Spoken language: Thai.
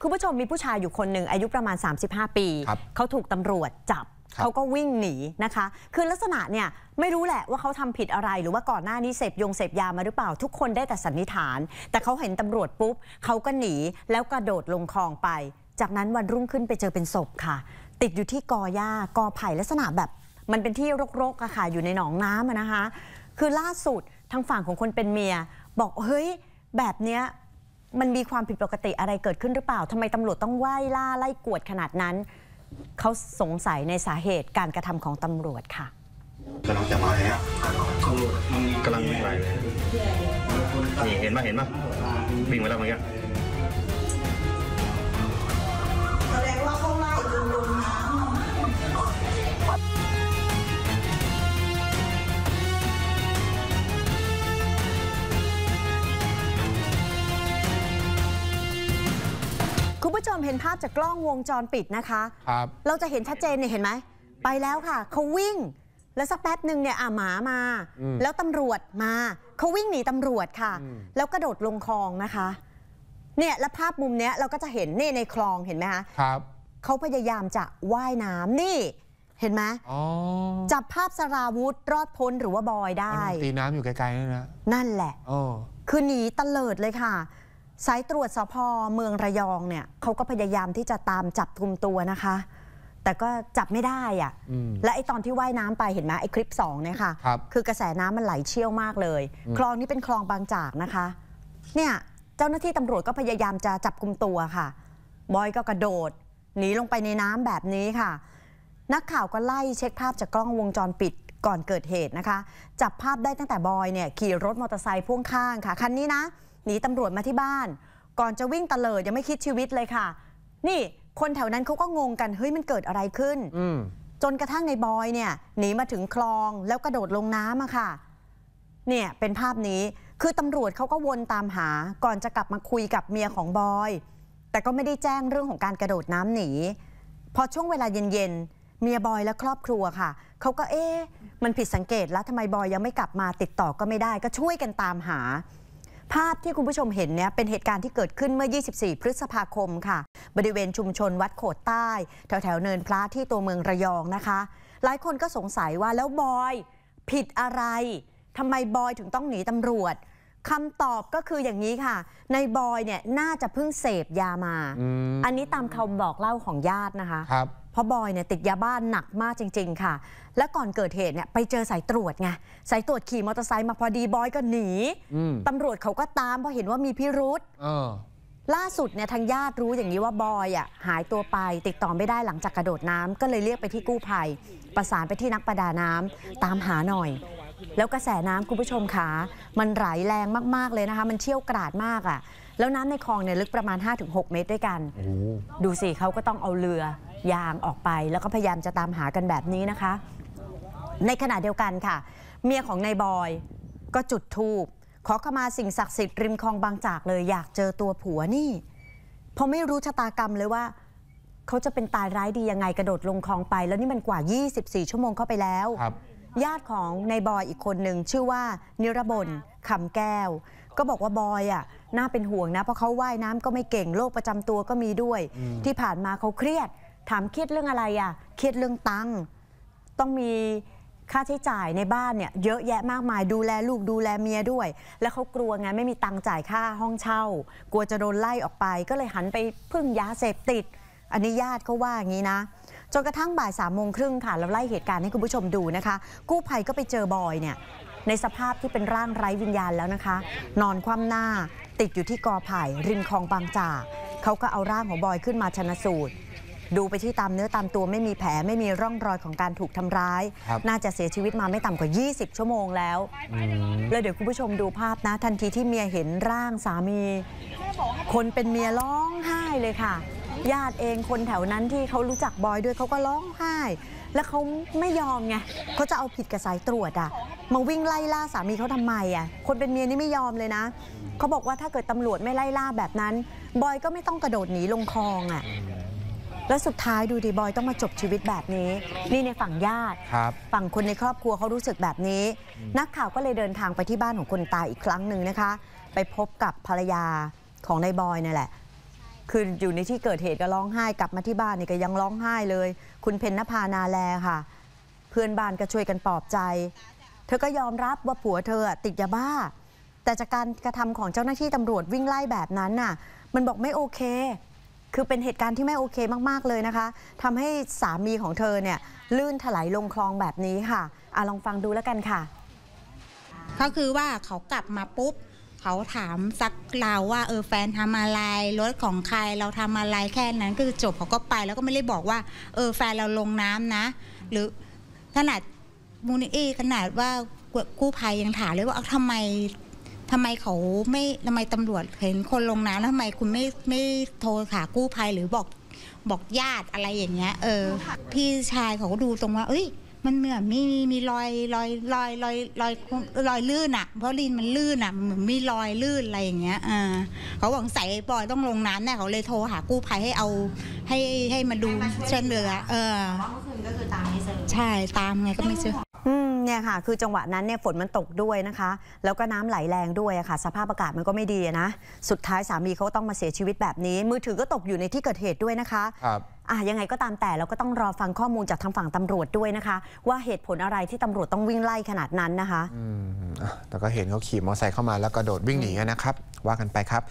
คุณผู้ชมมีผู้ชายอยู่คนหนึ่งอายุประมาณ 35 ปี เขาถูกตำรวจจับ เขาก็วิ่งหนีนะคะ คือลักษณะเนี่ย ไม่รู้แหละว่าเขาทำผิดอะไรหรือว่าก่อนหน้านี้เสพยงเสพยามาหรือเปล่าทุกคนได้แต่สันนิษฐาน แต่เขาเห็นตำรวจปุ๊บเขาก็หนีแล้วกระโดดลงคลองไป จากนั้นวันรุ่งขึ้นไปเจอเป็นศพค่ะ ติดอยู่ที่กอหญ้ากอไผ่ลักษณะแบบมันเป็นที่รกๆอะค่ะอยู่ในหนองน้ำนะคะ คือล่าสุดทางฝั่งของคนเป็นเมีย บอกเฮ้ยแบบเนี้ยมันมีความผิดปกติอะไรเกิดขึ้นหรือเปล่า ทำไมตำรวจต้องไล่ล่าไล่กวดขนาดนั้น เขาสงสัยในสาเหตุการกระทำของตำรวจค่ะกาลังจะมาแล้วกำลังมิ่งไปนี่เห็นไหมเห็นไหมวิ่งไปแล้วเมื่อกี้มเห็นภาพจากกล้องวงจรปิดนะคะครับเราจะเห็นชัดเจนเนี่ยเห็นไหม ไปแล้วค่ะเขาวิ่ง แล้วสักแป๊บหนึ่งเนี่ยอ่ะหมามา แล้วตำรวจมาเขาวิ่งหนีตำรวจค่ะ แล้วกระโดดลงคลองนะคะ เนี่ยและภาพมุมเนี้ยเราก็จะเห็นนี่ในคลองเห็นไหมคะครับเขาพยายามจะว่ายน้ำนี่ เห็นไหม จับภาพสราวุธ รอดพ้นหรือว่าบอยได้ตีน้ำอยู่ไกลๆนั่นนะ นั่นแหละคือหนีตะเลิดเลยค่ะสายตรวจสพเมืองระยองเนี่ยเขาก็พยายามที่จะตามจับกลุ่มตัวนะคะ แต่ก็จับไม่ได้อ่ะและไอตอนที่ว่ายน้ำไปเห็นไหมไอคลิปสองเนี่ยค่ะคคือกระแสน้ำมันไหลเชี่ยวมากเลยคลองนี้เป็นคลองบางจากนะคะเนี่ยเจ้าหน้าที่ตำรวจก็พยายามจะจับกลุ่มตัวค่ะ บอยก็กระโดดหนีลงไปในน้ำแบบนี้ค่ะ นักข่าวก็ไล่เช็คภาพจากกล้องวงจรปิดก่อนเกิดเหตุนะคะ จับภาพได้ตั้งแต่บอยเนี่ยขี่รถมอเตอร์ไซค์พ่วงข้างค่ะคันนี้นะหนีตำรวจมาที่บ้าน ก่อนจะวิ่งตะเลิดยังไม่คิดชีวิตเลยค่ะ นี่คนแถวนั้นเขาก็งงกัน เฮ้ยมันเกิดอะไรขึ้น จนกระทั่งในบอย เนี่ย หนีมาถึงคลองแล้วกระโดดลงน้ำอะค่ะ เนี่ย เป็นภาพนี้คือตำรวจเขาก็วนตามหาก่อนจะกลับมาคุยกับเมียของบอย แต่ก็ไม่ได้แจ้งเรื่องของการกระโดดน้ำหนี พอช่วงเวลาเย็นๆเมียบอยและครอบครัวค่ะเขาก็เอ๊ะมันผิดสังเกตแล้วทำไมบอยยังไม่กลับมาติดต่อก็ไม่ได้ ก็ช่วยกันตามหาภาพที่คุณผู้ชมเห็นเนี่ยเป็นเหตุการณ์ที่เกิดขึ้นเมื่อ 24 พฤษภาคมค่ะ บริเวณชุมชนวัดโขดใต้ แถวแถวเนินพระที่ตัวเมืองระยองนะคะ หลายคนก็สงสัยว่าแล้วบอยผิดอะไรทำไมบอยถึงต้องหนีตำรวจคำตอบก็คืออย่างนี้ค่ะ ในบอยเนี่ย น่าจะเพิ่งเสพยามาอมอันนี้ตามคำบอกเล่าของญาตินะคะครับราะบอยเนี่ยติดยาบ้านหนักมากจริง ๆ ค่ะ และก่อนเกิดเหตุเนี่ยไปเจอสายตรวจไงสายตรวจขี่มอเตอร์ไซค์มาพอดีบอยก็หนีตำรวจเขาก็ตามเพราะเห็นว่ามีพิรุษล่าสุดเนี่ยทางญาติรู้อย่างนี้ว่าบอยอ่ะหายตัวไปติดต่อไม่ได้หลังจากกระโดดน้ำก็เลยเรียกไปที่กู้ภัย ประสานไปที่นักประดาน้ำตามหาหน่อย แล้วกระแสน้ำคุณผู้ชมคะมันไหลแรงมากๆเลยนะคะมันเชี่ยวกราดมากอ่ะแล้วน้ำในคลองเนี่ยลึกประมาณ 5-6 เมตรด้วยกัน ดูสิเขาก็ต้องเอาเรือยางออกไปแล้วก็พยายามจะตามหากันแบบนี้นะคะ ในขณะเดียวกันค่ะ เมียของนายบอยก็จุดทูบขอขมาสิ่งศักดิ์สิทธิ์ ริมคลองบางจากเลย อยากเจอตัวผัวนี่พอไม่รู้ชะตากรรมเลยว่า เขาจะเป็นตายร้ายดียังไงกระโดดลงคลองไป แล้วนี่มันกว่า 24 ชั่วโมงเข้าไปแล้วญาติของนายบอยอีกคนหนึ่งชื่อว่านิรบนคำแก้ว ก็บอกว่าบอยอ่ะน่าเป็นห่วงนะเพราะเขาว่ายน้ำก็ไม่เก่งโรคประจำตัวก็มีด้วย ที่ผ่านมาเขาเครียดถามคิดเรื่องอะไรอะ่ะคิดเรื่องตังค์ต้องมีค่าใช้จ่ายในบ้านเนี่ยเยอะแยะมากมายดูแลลูกดูแลเมียด้วย แล้วเขากลัวไงไม่มีตังค์จ่ายค่าห้องเช่า กลัวจะโดนไล่ออกไป ก็เลยหันไปพึ่งยาเสพติด อันนี้ญาติก็ว่าอย่างนี้นะ จนกระทั่งบ่ายสามโมงครึ่งค่ะเราไล่เหตุการณ์ให้คุณผู้ชมดูนะคะกู้ภัยก็ไปเจอบอยเนี่ยในสภาพที่เป็นร่างไร้วิญญาณแล้วนะคะ นอนคว่ำหน้าติดอยู่ที่กอไผ่ริมคลองบางจากเขาก็เอาร่างของบอยขึ้นมาชนะสูตรดูไปที่ตามเนื้อตามตัวไม่มีแผลไม่มีร่องรอยของการถูกทำร้าย น่าจะเสียชีวิตมาไม่ต่ำกว่า 20 ชั่วโมงแล้ว แล้วเดี๋ยวคุณผู้ชมดูภาพนะ ทันทีที่เมียเห็นร่างสามี คนเป็นเมียร้องไห้เลยค่ะ ญาติเองคนแถวนั้นที่เขารู้จักบอยด้วยเขาก็ร้องไห้ แล้วเขาไม่ยอมไงเขาจะเอาผิดกับสายตรวจอะมาวิ่งไล่ล่าสามีเขาทำไมอะคนเป็นเมียนี่ไม่ยอมเลยนะเขาบอกว่าถ้าเกิดตำรวจไม่ไล่ล่าแบบนั้น บอยก็ไม่ต้องกระโดดหนีลงคลองอะแล้วสุดท้ายดูดีบอยต้องมาจบชีวิตแบบนี้นี่ในฝั่งญาติฝั่งคนในครอบครัวเขารู้สึกแบบนี้ นักข่าวก็เลยเดินทางไปที่บ้านของคนตายอีกครั้งหนึ่งนะคะ ไปพบกับภรรยาของนายบอยนี่แหละคืออยู่ในที่เกิดเหตุก็ร้องไห้กลับมาที่บ้านนี่ก็ยังร้องไห้เลย คุณเพ็ญนภานาแลค่ะ เพื่อนบ้านก็ช่วยกันปลอบใจ เธอก็ยอมรับว่าผัวเธอติดยาบ้า แต่จากการกระทำของเจ้าหน้าที่ตำรวจวิ่งไล่แบบนั้นน่ะมันบอกไม่โอเคคือเป็นเหตุการณ์ที่ไม่โอเคมากๆเลยนะคะ ทำให้สามีของเธอเนี่ยลื่นถลายลง คลองแบบนี้ค่ะอะลองฟังดูแล้วกันค่ะ ก็คือว่าเขากลับมาปุ๊บ เขาถามซักเราว่าเออแฟนทำอะไร รถของใครเราทำอะไรแค่นั้นก็คือจบเขาก็ไปแล้วก็ไม่ได้บอกว่า เออแฟนเราลงน้ำนะ หรือขนาดมูนิเอขนาดว่ากู้ภัยยังถามเลยว่าเอาทำไมทำไมเขาไม่ทำไมตำรวจเห็นคนลงน้ำแล้วทำไมคุณไม่ไม่โทรหากู้ภัยหรือบอกบอกญาติอะไรอย่างเงี้ย เออ พี่ชายเขาก็ดูตรงว่าเอ้ย มันเหมือนมีมีรอยรอยรอยรอยรอยรอยลื่นอ่ะเพราะลินมันลื่นอ่ะเหมือนมีรอยลื่นอะไรอย่างเงี้ยอ่าเขาหวังใส่ปอยต้องลงน้ำเนี่ยเขาเลยโทรหากู้ภัยให้เอาให้ให้มาดู เช่นเรือ เออใช่ตามไงก็ไม่เจอเนี่ยค่ะ คือจังหวะนั้นเนี่ยฝนมันตกด้วยนะคะ แล้วก็น้ำไหลแรงด้วยค่ะ สภาพอากาศมันก็ไม่ดีนะ สุดท้ายสามีเขาต้องมาเสียชีวิตแบบนี้ มือถือก็ตกอยู่ในที่เกิดเหตุด้วยนะคะ ครับอ่ะยังไงก็ตามแต่เราก็ต้องรอฟังข้อมูลจากทางฝั่งตำรวจด้วยนะคะ ว่าเหตุผลอะไรที่ตำรวจต้องวิ่งไล่ขนาดนั้นนะคะ อืมแต่ก็เห็นเขาขี่มอเตอร์ไซค์เข้ามาแล้วกระโดดวิ่งหนีนะครับ ว่ากันไปครับ